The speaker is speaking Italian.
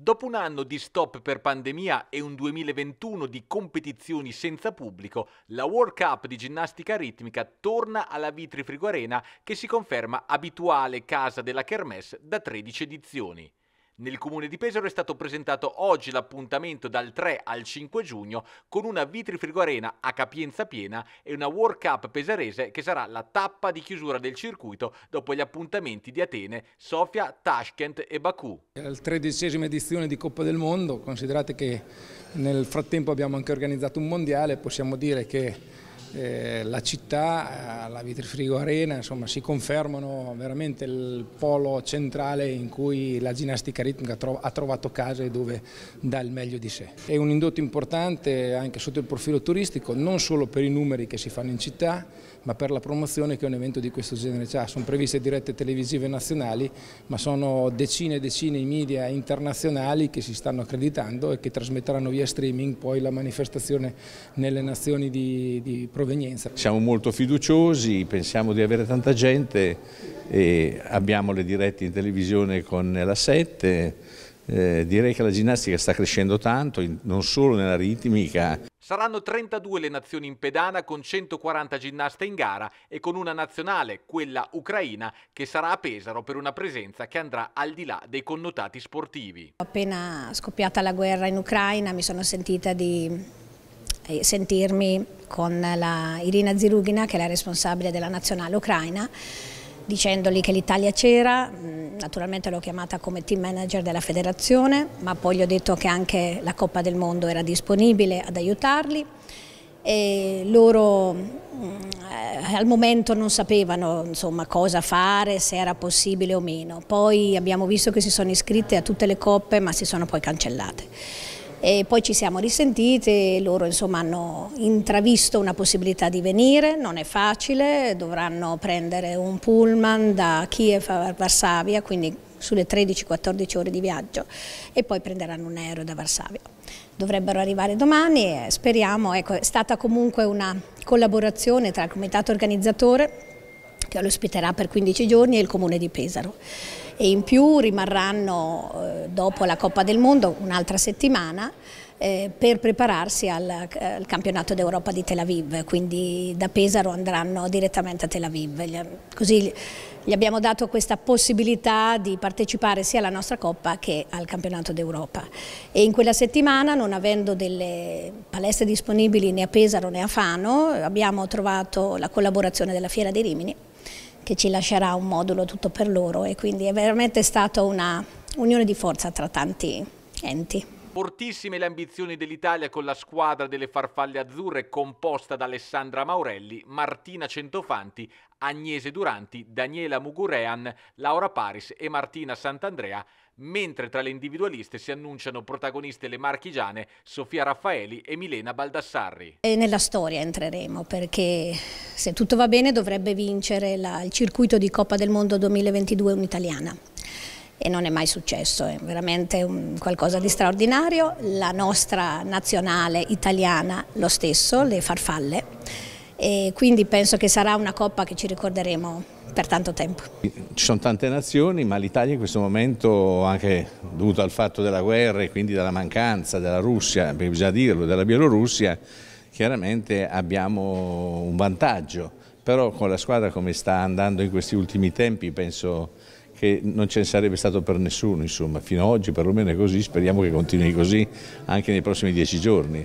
Dopo un anno di stop per pandemia e un 2021 di competizioni senza pubblico, la World Cup di ginnastica ritmica torna alla Vitri Frigo Arena che si conferma abituale casa della Kermesse da 13 edizioni. Nel comune di Pesaro è stato presentato oggi l'appuntamento dal 3 al 5 giugno con una Vitrifrigo Arena a capienza piena e una World Cup pesarese che sarà la tappa di chiusura del circuito dopo gli appuntamenti di Atene, Sofia, Tashkent e Baku. È la tredicesima edizione di Coppa del Mondo, considerate che nel frattempo abbiamo anche organizzato un mondiale, possiamo dire che eh, la città, eh, la Vitrifrigo Arena, insomma si confermano veramente il polo centrale in cui la ginnastica ritmica ha trovato casa e dove dà il meglio di sé. È un indotto importante anche sotto il profilo turistico, non solo per i numeri che si fanno in città, ma per la promozione che un evento di questo genere ha. Sono previste dirette televisive nazionali, ma sono decine e decine i media internazionali che si stanno accreditando e che trasmetteranno via streaming poi la manifestazione nelle nazioni di, di provenienza. Siamo molto fiduciosi, pensiamo di avere tanta gente, e abbiamo le dirette in televisione con la 7, eh, direi che la ginnastica sta crescendo tanto, non solo nella ritmica. Saranno 32 le nazioni in pedana con 140 ginnaste in gara e con una nazionale, quella ucraina, che sarà a Pesaro per una presenza che andrà al di là dei connotati sportivi. Appena scoppiata la guerra in Ucraina mi sono sentita di sentirmi con la Irina Zirugina, che è la responsabile della nazionale ucraina, dicendogli che l'Italia c'era, mm, naturalmente l'ho chiamata come team manager della federazione, ma poi gli ho detto che anche la Coppa del Mondo era disponibile ad aiutarli e loro mm, eh, al momento non sapevano insomma, cosa fare, se era possibile o meno. Poi abbiamo visto che si sono iscritte a tutte le coppe ma si sono poi cancellate e poi ci siamo risentite, loro insomma, hanno intravisto una possibilità di venire, non è facile, dovranno prendere un pullman da Kiev a Varsavia, quindi sulle 13-14 ore di viaggio e poi prenderanno un aereo da Varsavia. Dovrebbero arrivare domani e speriamo, ecco, è stata comunque una collaborazione tra il comitato organizzatore che lo ospiterà per 15 giorni e il comune di Pesaro e in più rimarranno eh, dopo la Coppa del Mondo un'altra settimana eh, per prepararsi al, al campionato d'Europa di Tel Aviv, quindi da Pesaro andranno direttamente a Tel Aviv. Così gli abbiamo dato questa possibilità di partecipare sia alla nostra Coppa che al campionato d'Europa. E in quella settimana, non avendo delle palestre disponibili né a Pesaro né a Fano, abbiamo trovato la collaborazione della Fiera dei Rimini che ci lascerà un modulo tutto per loro e quindi è veramente stata una unione di forza tra tanti enti. Fortissime le ambizioni dell'Italia con la squadra delle farfalle azzurre composta da Alessandra Maurelli, Martina Centofanti, Agnese Duranti, Daniela Mugurean, Laura Paris e Martina Sant'Andrea, mentre tra le individualiste si annunciano protagoniste le marchigiane Sofia Raffaeli e Milena Baldassarri. E nella storia entreremo perché se tutto va bene dovrebbe vincere la, il circuito di Coppa del Mondo 2022 un'italiana e non è mai successo, è veramente qualcosa di straordinario, la nostra nazionale italiana lo stesso, le farfalle, e quindi penso che sarà una coppa che ci ricorderemo per tanto tempo. Ci sono tante nazioni, ma l'Italia in questo momento, anche dovuto al fatto della guerra e quindi dalla mancanza della Russia, bisogna dirlo, della Bielorussia, chiaramente abbiamo un vantaggio, però con la squadra come sta andando in questi ultimi tempi penso che non ce ne sarebbe stato per nessuno, insomma, fino ad oggi perlomeno è così, speriamo che continui così anche nei prossimi dieci giorni.